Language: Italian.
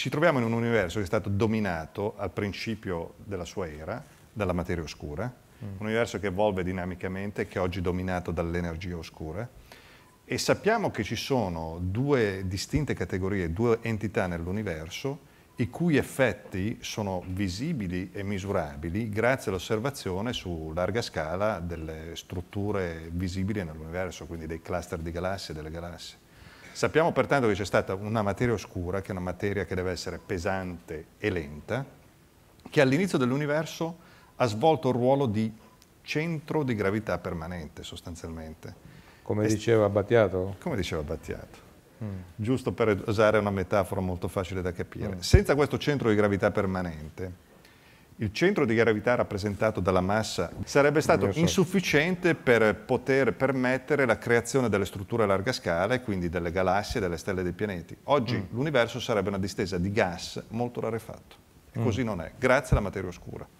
ci troviamo in un universo che è stato dominato al principio della sua era dalla materia oscura, mm. un universo che evolve dinamicamente, che è oggi dominato dall'energia oscura, e sappiamo che ci sono due distinte categorie, due entità nell'universo, i cui effetti sono visibili e misurabili grazie all'osservazione su larga scala delle strutture visibili nell'universo, quindi dei cluster di galassie e delle galassie. Sappiamo pertanto che c'è stata una materia oscura, che è una materia che deve essere pesante e lenta, che all'inizio dell'universo ha svolto il ruolo di centro di gravità permanente sostanzialmente. Come diceva Battiato? Come diceva Battiato. Mm. Giusto per usare una metafora molto facile da capire. Mm. Senza questo centro di gravità permanente, il centro di gravità rappresentato dalla massa sarebbe stato insufficiente per poter permettere la creazione delle strutture a larga scala e quindi delle galassie, delle stelle e dei pianeti. Oggi mm. l'universo sarebbe una distesa di gas molto rarefatto. E mm. così non è, grazie alla materia oscura.